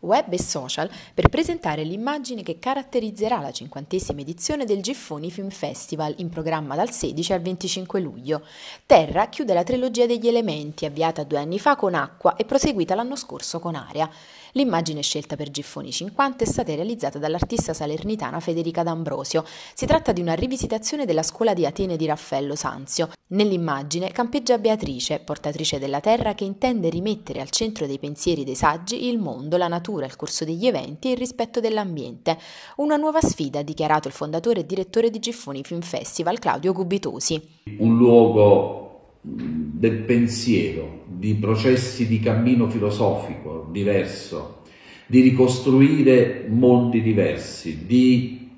web e social per presentare l'immagine che caratterizzerà la cinquantesima edizione del Giffoni Film Festival in programma dal 16 al 25 luglio. Terra chiude la trilogia degli elementi avviata due anni fa con Acqua e proseguita l'anno scorso con Aria. L'immagine scelta per Giffoni 50 è stata realizzata dall'artista salernitana Federica D'Ambrosio. Si tratta di una rivisitazione della scuola di Atene di Raffaello Sanzio, Nell'immagine campeggia Beatrice, portatrice della Terra che intende rimettere al centro dei pensieri dei saggi il mondo, la natura, il corso degli eventi e il rispetto dell'ambiente. Una nuova sfida, ha dichiarato il fondatore e direttore di Giffoni Film Festival, Claudio Gubitosi. Un luogo del pensiero, di processi di cammino filosofico diverso, di ricostruire mondi diversi, di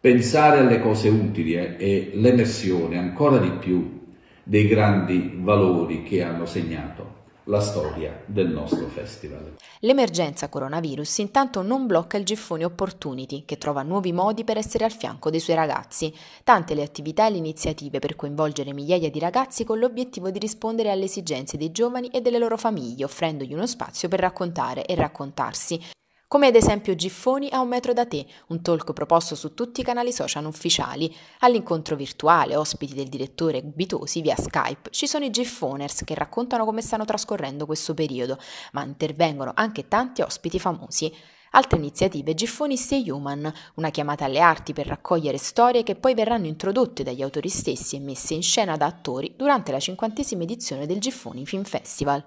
pensare alle cose utili e l'emersione ancora di più dei grandi valori che hanno segnato la storia del nostro festival. L'emergenza coronavirus intanto non blocca il Giffoni Opportunity, che trova nuovi modi per essere al fianco dei suoi ragazzi. Tante le attività e le iniziative per coinvolgere migliaia di ragazzi con l'obiettivo di rispondere alle esigenze dei giovani e delle loro famiglie, offrendogli uno spazio per raccontare e raccontarsi, come ad esempio Giffoni a un metro da te, un talk proposto su tutti i canali social ufficiali. All'incontro virtuale, ospiti del direttore Bitosi via Skype, ci sono i Giffoners che raccontano come stanno trascorrendo questo periodo, ma intervengono anche tanti ospiti famosi. Altre iniziative Giffoni Stay Human, una chiamata alle arti per raccogliere storie che poi verranno introdotte dagli autori stessi e messe in scena da attori durante la cinquantesima edizione del Giffoni Film Festival.